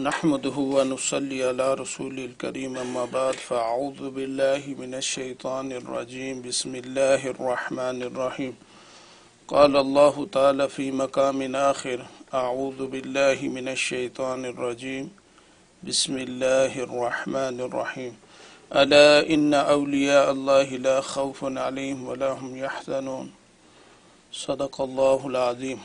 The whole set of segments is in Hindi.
نحمده ونصلي على رسول الكريم أما بعد فأعوذ بالله من الشيطان الرجيم بسم الله الرحمن الرحيم قال الله تعالى في مقام آخر أعوذ بالله من الشيطان الرجيم بسم الله الرحمن الرحيم ألا إن أولياء الله لا خوف عليهم ولا هم يحزنون صدق الله العظيم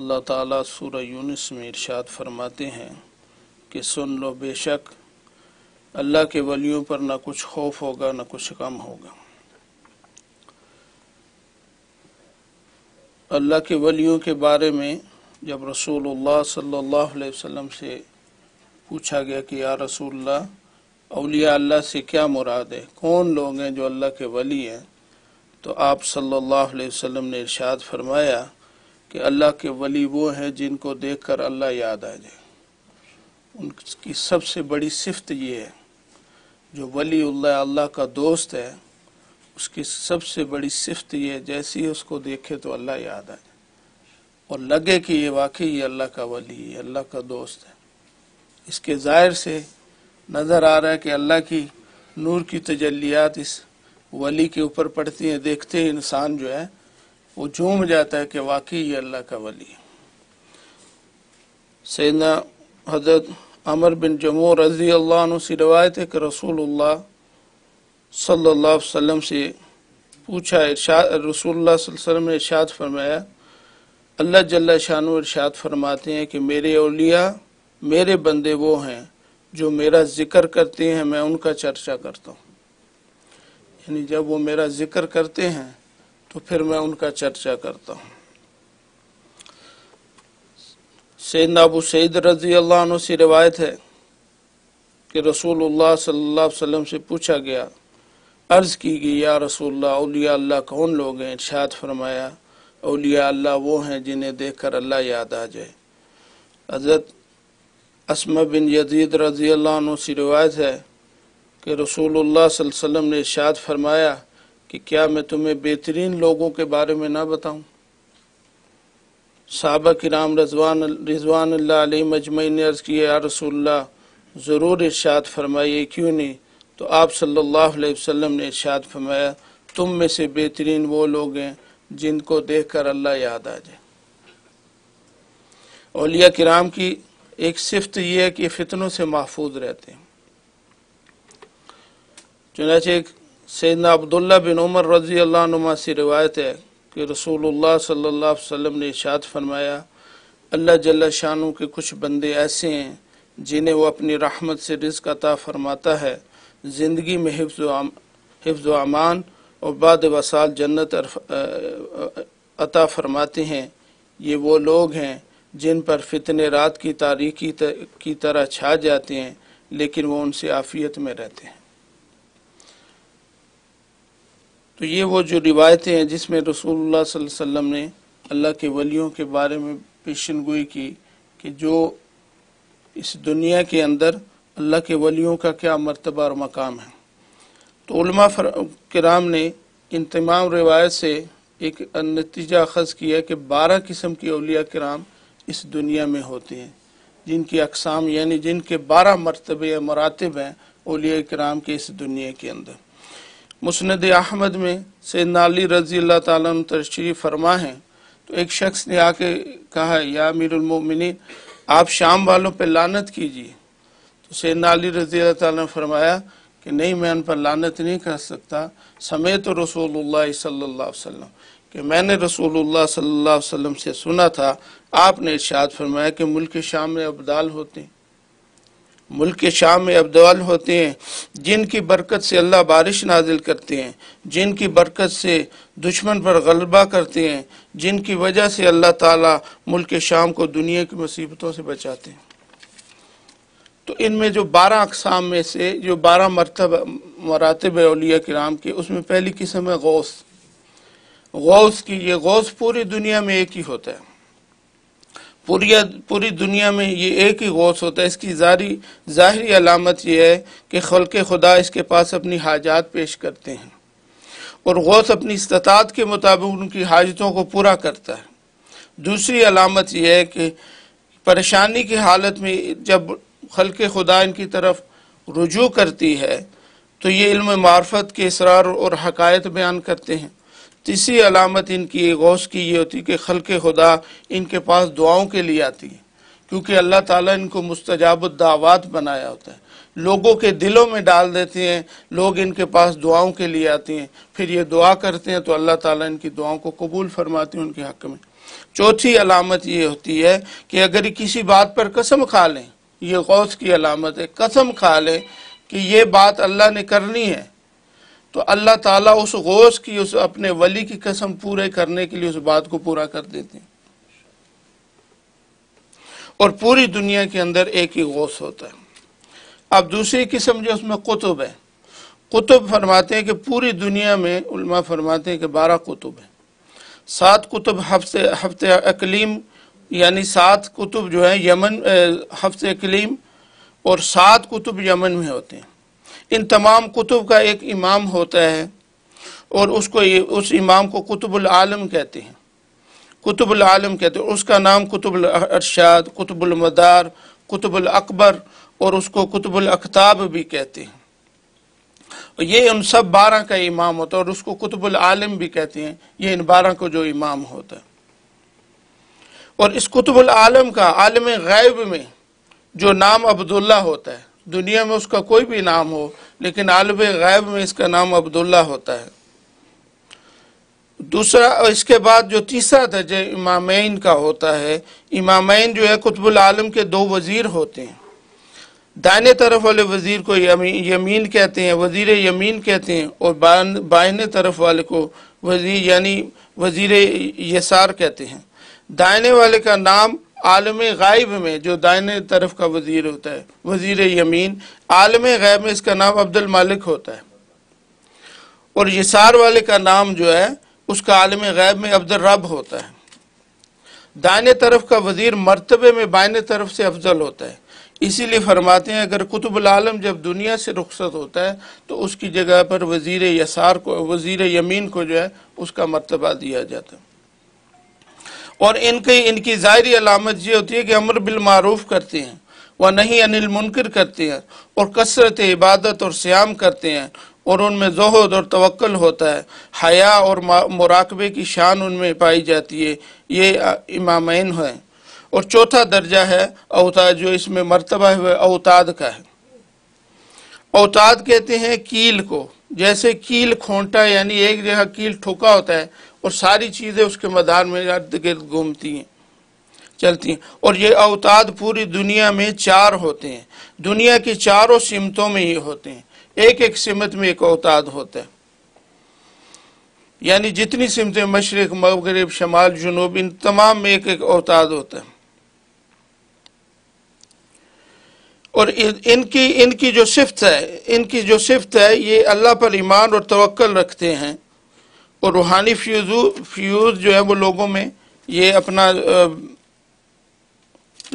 अल्लाह ताला सूरह यूनिस में इरशाद फरमाते हैं कि सुन लो बेशक अल्लाह के वलियों पर ना कुछ खौफ होगा ना कुछ कम होगा अल्लाह के वलियों के बारे में जब रसूलुल्लाह सल्लल्लाहु अलैहि वसल्लम से पूछा गया कि या रसूलुल्लाह अलिया अल्लाह से क्या मुराद है कौन लोग हैं जो अल्लाह के वली हैं तो आप सल्लल्लाहु अलैहि वसल्लम ने इरशाद फरमाया कि अल्लाह के वली वो हैं जिनको देखकर अल्लाह याद आ जाए उनकी सबसे बड़ी सिफत ये है जो वली अल्लाह अल्लाह का दोस्त है उसकी सबसे बड़ी सिफत ये है जैसे ही उसको देखे तो अल्लाह याद आ जाए और लगे कि ये वाकई ये अल्लाह का वली है अल्लाह का दोस्त है इसके ज़ाहिर से नज़र आ रहा है कि अल्लाह की नूर की तजलियात इस वली के ऊपर पड़ती हैं देखते हैं इंसान जो है वो झूम जाता है कि वाकई ये अल्लाह का वली सैदा हजरत अमर बिन जमो रजी अल्लाह से रवायत है कि रसूल सल्लाम से पूछा इरशाद रसूलुल्लाह वसल्लम ने इर्शाद फरमाया अल्लाह जल्ला शान इर्शाद फरमाते हैं कि मेरे अलिया मेरे बंदे वो हैं जो मेरा ज़िक्र करते हैं मैं उनका चर्चा करता हूँ यानी जब वो मेरा ज़िक्र करते हैं तो फिर मैं उनका चर्चा करता हूँ सैद अबू सैद रजी अल्लाह से रिवायत है कि रसूलुल्लाह सल्लल्लाहु अलैहि वसल्लम से पूछा गया अर्ज़ की गई या रसूलुल्लाह अलिया अल्लाह कौन लोग हैं इर्शाद फरमाया अलिया अल्लाह वो हैं जिन्हें देखकर अल्लाह याद आ जाए हज़रत असम बिन यजीद रजी अल्लाह से रिवायत है कि रसूलुल्लाह सल्लल्लाहु अलैहि वसल्लम ने इर्शाद फरमाया कि क्या मैं तुम्हें बेहतरीन लोगों के बारे में ना बताऊं साहबा किराम रजवान रिजवान अल्लाह मजमई ने अर्ज़ किया रसोल्ला ज़रूर इर्शाद फरमाइए क्यों नहीं तो आप सल्लल्लाहु अलैहि वसल्लम ने इर्शाद फरमाया तुम में से बेहतरीन वो लोग हैं जिनको देखकर अल्लाह याद आ जाए औलिया कराम की एक सिफत यह है कि फितनों से महफूज रहते हैं चुनाच एक सैदना अब्दुल्ला बिन उमर रजी अल्लाह से रिवायत है कि रसूलुल्लाह सल्लल्लाहु अलैहि वसल्लम ने इशात फरमाया अल्लाह जल्ला शानों के कुछ बंदे ऐसे हैं जिन्हें वो अपनी रहमत से रिज्क अता फरमाता है ज़िंदगी में हिफ्ज़ अमान और बाद वसाल जन्नत अता फरमाते हैं ये वो लोग हैं जिन पर फितने रात की तारीखी की तरह छा जाते हैं लेकिन वो उनसे आफियत में रहते हैं तो ये वो जो रिवायतें हैं जिसमें रसूलुल्लाह सल्लल्लाहु अलैहि वसल्लम ने अल्लाह के वलियों के बारे में पेशन गोई की कि जो इस दुनिया के अंदर अल्लाह के वलियों का क्या मरतबा और मकाम है तो कराम ने इन तमाम रिवायत से एक नतीजा अखज़ किया कि बारह किस्म की अलिया कराम इस दुनिया में होती हैं जिनकी अकसाम यानी जिनके बारह मरतबे मरातब हैं अलिया कराम के इस दुनिया के अंदर मुसनद अहमद में से नाली रजी अल्लाह तम तशरी फरमा है तो एक शख्स ने आके कहा या मीरमिन आप शाम वालों पर लानत कीजिए तो से नाली रजी अल्लाह तुम फरमाया कि नहीं मैं उन पर लानत नहीं कर सकता समय तो रसूल सल्ला वसम कि मैंने रसूल सल्ला अलैहि से सुना था आपने इर्शाद फरमाया कि मुल्क शाम में अबदाल होते हैं मुल्क के शाम में अब्दवाल होते हैं जिनकी बरकत से अल्लाह बारिश नाजिल करते हैं जिनकी बरकत से दुश्मन पर गलबा करते हैं जिनकी वजह से अल्लाह ताला मुल्क के शाम को दुनिया की मुसीबतों से बचाते हैं तो इनमें जो बारह अकसाम में से जो बारह मरतब मरातब अलिया कराम के उसमें पहली किस्म है गौस गौस की ये गौस पूरी दुनिया में एक ही होता है पूरी पूरी दुनिया में ये एक ही गौस होता है इसकी जारी ज़ाहरी अलामत यह है कि खल्क खुदा इसके पास अपनी हाजात पेश करते हैं और गौस अपनी इस्तात के मुताबिक उनकी हाजतों को पूरा करता है दूसरी अलामत यह है कि परेशानी की हालत में जब खल्क खुदा इनकी तरफ रुजू करती है तो ये इल्म मार्फत के इसरार और हकायत बयान करते हैं तीसरी तो अलामत इनकी गौश की ये होती कि खल खुदा इनके पास दुआओं के लिए आती है क्योंकि अल्लाह ताला इनको मुस्तजाब दावत बनाया होता है लोगों के दिलों में डाल देते हैं लोग इनके पास दुआओं के लिए आते हैं फिर ये दुआ करते हैं तो अल्लाह ताला इनकी दुआओं को कबूल फरमाते हैं उनके हक में चौथी अलामत ये होती है कि अगर ये किसी बात पर कसम खा लें ये गौश की अलामत है कसम खा लें कि ये बात अल्लाह ने करनी है तो अल्लाह ताला उस गौस की उस अपने वली की कसम पूरे करने के लिए उस बात को पूरा कर देते हैं और पूरी दुनिया के अंदर एक ही गौस होता है अब दूसरी किस्म जो उसमें कुतुब है कुतुब फरमाते हैं कि पूरी दुनिया में उल्मा फरमाते हैं कि बारह कुतुब हैं सात कुतुब हफ्ते हफ्ते अकलीम यानी सात कुतुब जो है यमन हफ्ते अकलीम और सात कुतुब यमन में होते हैं इन तमाम कुतुब का एक इमाम होता है और उसको ये उस इमाम को कुतुबुल आलम कहते हैं कुतुबुल आलम कहते हैं उसका नाम कुतुबुल अरशाद कुतुबुल मदार कुतुबुल अकबर और उसको कुतुबुल अखताब भी कहते हैं ये उन सब बारह का इमाम होता है और उसको कुतुबुल आलम भी कहते हैं ये इन बारह को जो इमाम होता है और इस कुतुबुल आलम का आलम गैब में जो नाम अब्दुल्ला होता है दुनिया में उसका कोई भी नाम हो लेकिन आलम गैब में इसका नाम अब्दुल्ला होता है दूसरा और इसके बाद जो तीसरा दर्जा इमामैन का होता है इमामैन जो है कुतबुल आलम के दो वज़ीर होते हैं दाने तरफ वाले वज़ीर को यमीन कहते हैं वज़ीर यमीन कहते हैं और बाहिने तरफ वाले को वज़ीर यानी वज़ीर यसार कहते हैं दाने वाले का नाम आलम गायब में जो दाहिने तरफ का वजीर होता है वजीर यमीन आलम गायब में इसका नाम अब्दुल मालिक होता है और यसार वाले का नाम जो है उसका आलम गायब में अब्दुल रब होता है दाने तरफ का वजीर मरतबे में बाने तरफ से अफजल होता है इसीलिए फरमाते हैं अगर कुतुब आलम जब दुनिया से रुखसत होता है तो उसकी जगह पर वजीर यसार को वजीर यमीन को जो है उसका मरतबा दिया जाता है और इनकी इनकी ज़ाहरी अलामत ये होती है कि अमर बिलमूफ करते हैं व नहीं अनिल मुनकर करते हैं और कसरत इबादत और श्याम करते हैं और उनमें जहद और तवक्ल होता है हया और मुराकबे की शान उनमें पाई जाती है ये इमामैन है और चौथा दर्जा है अवताद जो इसमें मरतबा है अवताद का है अवताद कहते हैं कील को जैसे कील खोंटा यानी एक जगह कील ठोका होता है और सारी चीज़ें उसके मदार में इर्द गिर्द घूमती हैं चलती हैं और ये अवताद पूरी दुनिया में चार होते हैं दुनिया की चारों सिमतों में ये होते हैं एक एक सिमत में एक अवताद होता है यानी जितनी सिमतें मशरक मगरब शमाल जुनूब इन तमाम में एक एक अवताद होता है और इनकी इनकी जो सिफत है इनकी जो सिफत है ये अल्लाह पर ईमान और तवक्ल रखते हैं और रूहानी फ्यूज फ्यूज़ जो है वो लोगों में ये अपना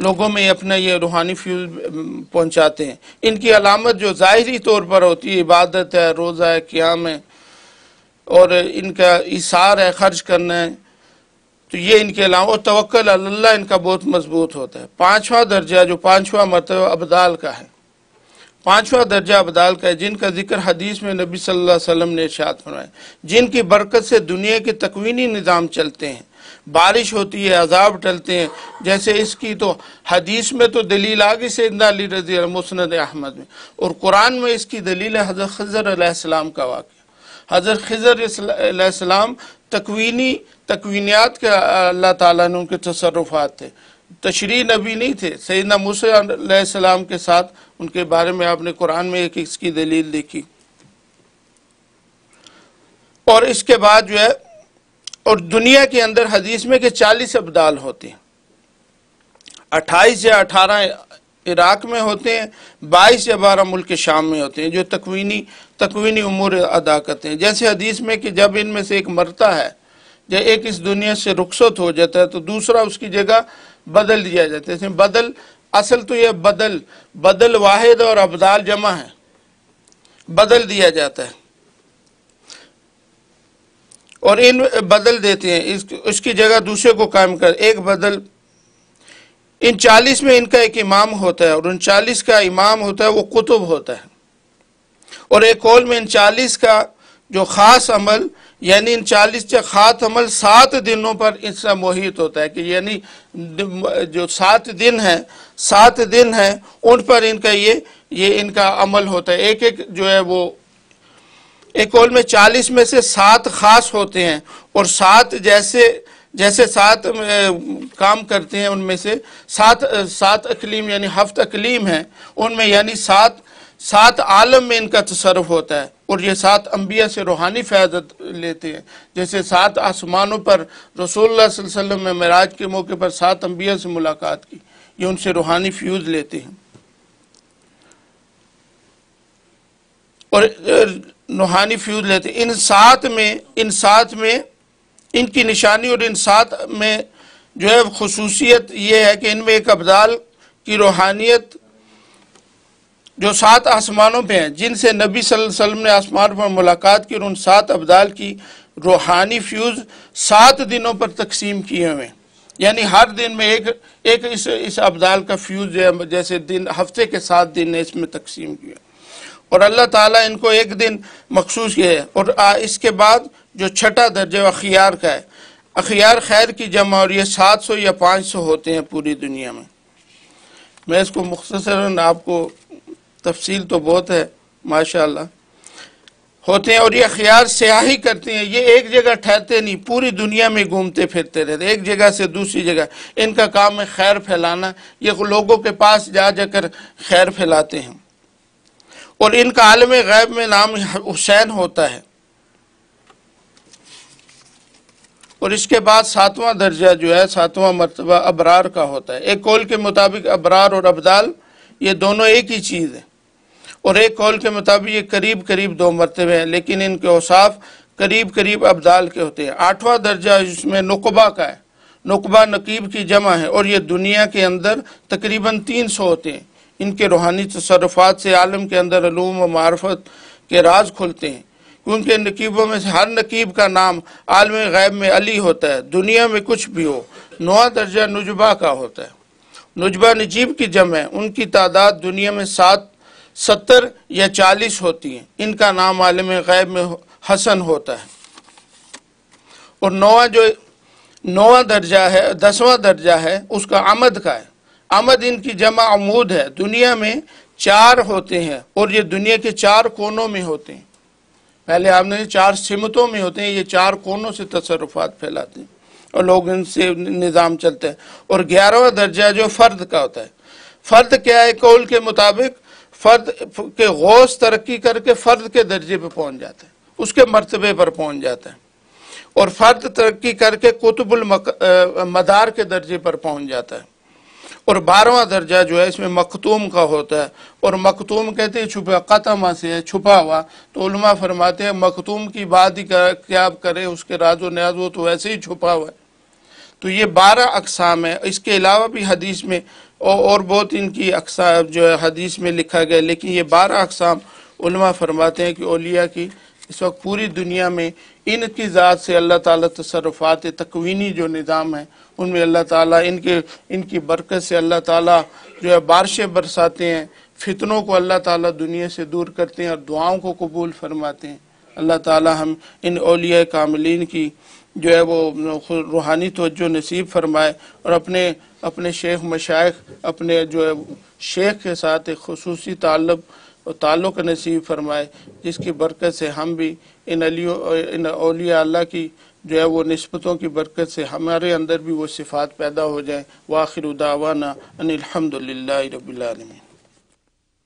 लोगों में अपना ये रूहानी फ्यूज पहुंचाते हैं इनकी अलामत जो ज़ाहरी तौर पर होती है इबादत है रोज़ा है क्याम है और इनका इशार है ख़र्च करना है तो ये इनके अलावा और तवक्ल अल्लाह इनका बहुत मजबूत होता है पाँचवा दर्जा जो पाँचवा मरतबा अबदाल का है पांचवा दर्जा अबदाल का है जिनका जिक्र हदीस में नबी सल्लल्लाहु अलैहि वसल्लम ने इर्शाद फरमाया जिनकी बरकत से दुनिया के तकवीनी निज़ाम चलते हैं बारिश होती है अजाब टलते हैं जैसे इसकी तो हदीस में तो दलील आगे से अली रजी मुसनद अहमद में और कुरान में इसकी दलील है हज़र खज़र का वाक़ हज़र खज़र तकवीनी तकवीनियात के अल्लाह ताला ने उनके तसरफ़ात थे तशरी नबी नहीं थे सैदना मूसम के साथ उनके बारे में आपने कुरान में एक इसकी दलील देखी और इसके बाद जो है और दुनिया के अंदर हदीस में के चालीस अबदाल होते हैं अट्ठाईस या अठारह इराक में होते हैं बाईस या बारह मुल्क शाम में होते हैं जो तकवीनी तकवीनी उमूर अदा करते हैं जैसे हदीस में कि जब इनमें से एक मरता है जब एक इस दुनिया से रुखसत हो जाता है तो दूसरा उसकी जगह बदल दिया जाता है इसमें बदल असल तो यह बदल बदल वाहिद और अबदाल जमा है बदल दिया जाता है और इन बदल देते हैं इस, उसकी जगह दूसरे को कायम कर एक बदल इन चालीस में इनका एक इमाम होता है और उन चालीस का इमाम होता है वो कुतुब होता है और एक कौल में इन चालीस का जो ख़ास अमल यानी इन चालीस खात अमल सात दिनों पर इसका मोहित होता है कि यानी जो सात दिन है सात दिन है उन पर इनका ये ये इनका अमल होता है एक एक जो है वो एक ओल में चालीस में से सात खास होते हैं और सात जैसे जैसे सात काम करते हैं उनमें से सात सात अकलीम यानी हफ्त अकलीम हैं उनमें यानी सात सात आलम में इनका तसरफ होता है और ये सात अम्बिया से रूहानी फ़्यादत लेते हैं जैसे सात आसमानों पर रसोल्ला वसल्लम ने मराज के मौके पर सात अम्बिया से मुलाकात की ये उनसे रूहानी फ्यूज़ लेते हैं और रूहानी फ्यूज़ लेते हैं इन सात में इन सात में इनकी निशानी और इन सात में जो है खसूसियत ये है कि इनमें एक अफजाल की रूहानियत जो सात आसमानों पे हैं जिनसे नबी वसल्लम ने आसमान पर मुलाकात की और उन सात अबदाल की रूहानी फ्यूज़ सात दिनों पर तकसीम किए हुए हैं यानी हर दिन में एक एक इस इस अबदाल का फ्यूज़ जैसे दिन हफ्ते के सात दिन ने इसमें तकसीम किया और अल्लाह ताला इनको एक दिन मखसूस किया है और आ, इसके बाद जो छठा दर्ज अखियार का है अखियार खैर की जमा और ये सात सौ या पाँच सौ होते हैं पूरी दुनिया में मैं इसको मुख्तसरा आपको तफसील तो बहुत है माशाल्लाह होते हैं और ये ख्याल स्याही करते हैं ये एक जगह ठहरते नहीं पूरी दुनिया में घूमते फिरते रहते एक जगह से दूसरी जगह इनका काम है खैर फैलाना ये लोगों के पास जा जाकर खैर फैलाते हैं और इनका आलम गैब में नाम हुसैन होता है और इसके बाद सातवां दर्जा जो है सातवां मरतबा अबरार का होता है एक कौल के मुताबिक अबरार और अबदाल ये दोनों एक ही चीज़ है और एक कॉल के मुताबिक ये करीब करीब दो मरतबे हैं लेकिन इनके औसाफ करीब करीब अबदाल के होते हैं आठवां दर्जा इसमें नकबा का है नकबा नकीब की जमा है और ये दुनिया के अंदर तकरीबन तीन सौ होते हैं इनके रूहानी तसरफात से आलम के अंदर अलूम व मार्फत के राज खुलते हैं क्योंकि नकीबों में से हर नकीब का नाम आलम गैब में अली होता है दुनिया में कुछ भी हो नवा दर्जा नजबा का होता है नजबा नजीब की जम है उनकी तादाद दुनिया में सात सत्तर या चालीस होती हैं इनका नाम आलम गैब में हसन होता है और नौवा जो नौवा दर्जा है दसवां दर्जा है उसका आमद का है आमद इनकी जमा अमूद है दुनिया में चार होते हैं और ये दुनिया के चार कोनों में होते हैं पहले आपने चार सिमतों में होते हैं ये चार कोनों से तसरफात फैलाते हैं और लोग इनसे निज़ाम चलते हैं और ग्यारहवा दर्जा जो फ़र्द का होता है फ़र्द क्या है कौल के मुताबिक फर्द के गौस तरक्की करके फ़र्द के दर्जे पर पहुंच जाते हैं उसके मरतबे पर पहुंच जाते हैं और फ़र्द तरक्की करके कुतुबुल मदार के दर्जे पर पहुंच जाता है और बारहवा दर्जा जो है इसमें मखतूम का होता है और मखतूम कहते हैं छुपा कतम से है छुपा हुआ तो उलमा फरमाते हैं मखतूम की बात ही कर, क्या करें उसके राजो न्याज वो तो वैसे ही छुपा हुआ है तो ये बारह अकसाम है इसके अलावा भी हदीस में और बहुत इनकी अकसाम जो है हदीस में लिखा गया लेकिन ये बारह अकसाम फरमाते हैं कि ओलिया की इस वक्त पूरी दुनिया में इनकी ज़ात से अल्लाह ताला तसरफात तकवीनी जो निज़ाम है उनमें अल्लाह ताला इनके इनकी बरकत से अल्लाह ताला जो है बारिशें बरसाते हैं फितनों को अल्लाह ताला दुनिया से दूर करते हैं और दुआओं को कबूल फरमाते हैं अल्लाह ताला हम इन अलिया कामलिन की जो है वो रूहानी तोज्जो नसीब फरमाए और अपने अपने शेख मशाइख अपने जो है शेख के साथ एक खसूस तालब और ताल्लुक़ नसीब फरमाए जिसकी बरकत से हम भी इन अलियो इन अलिया अल्लाह की जो है वो नस्बतों की बरकत से हमारे अंदर भी वो सिफात पैदा हो जाए वाखिर उदावाना अनिलहमदिल्ला रबीआलमी